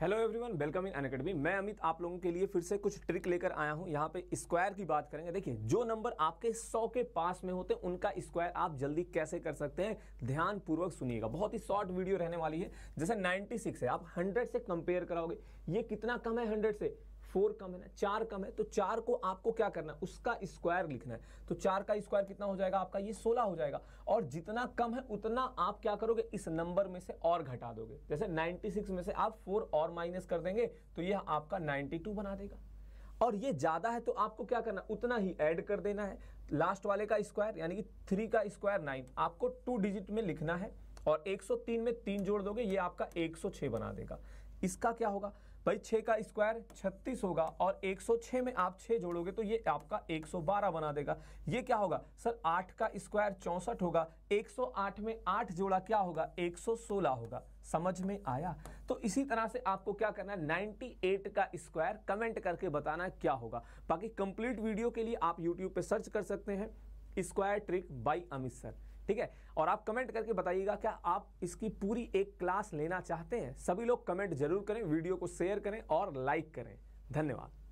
hello everyone welcome in Unacademy मैं अमित आप लोगों के लिए फिर से कुछ ट्रिक लेकर आया हूं यहाँ पे स्क्वायर की बात करेंगे देखिए जो नंबर आपके 100 के पास में होते हैं उनका स्क्वायर आप जल्दी कैसे कर सकते हैं ध्यान पूर्वक सुनिएगा बहुत ही शॉर्ट वीडियो रहने वाली है जैसे 96 है आप 100 से कंपेयर कराओगे ये कितना कम है हंड्रेड से फोर कम है ना चार कम है तो चार को आपको क्या करना है उसका स्क्वायर लिखना है तो चार का स्क्वायर कितना हो जाएगा आपका ये सोलह हो जाएगा और जितना कम है उतना आप क्या करोगे इस नंबर में से और घटा दोगे जैसे 96 में से आप फोर और माइनस कर देंगे तो यह आपका 92 बना देगा और ये ज़्यादा है तो आपको क्या करना उतना ही ऐड कर देना है लास्ट वाले का स्क्वायर यानी कि थ्री का स्क्वायर नाइन आपको टू डिजिट में लिखना है और 103 में तीन जोड़ दोगे ये आपका 106 बना देगा इसका क्या होगा भाई छः का स्क्वायर छत्तीस होगा और 106 में आप छे जोड़ोगे तो ये आपका 112 बना देगा ये क्या होगा सर 8 का स्क्वायर चौंसठ होगा 108 में 8 जोड़ा क्या होगा 116 होगा समझ में आया तो इसी तरह से आपको क्या करना है 98 का स्क्वायर कमेंट करके बताना क्या होगा बाकी कंप्लीट वीडियो के लिए आप यूट्यूब पर सर्च कर सकते हैं square trick by Amit sir ठीक है और आप कमेंट करके बताइएगा क्या आप इसकी पूरी एक क्लास लेना चाहते हैं सभी लोग कमेंट जरूर करें वीडियो को शेयर करें और लाइक करें धन्यवाद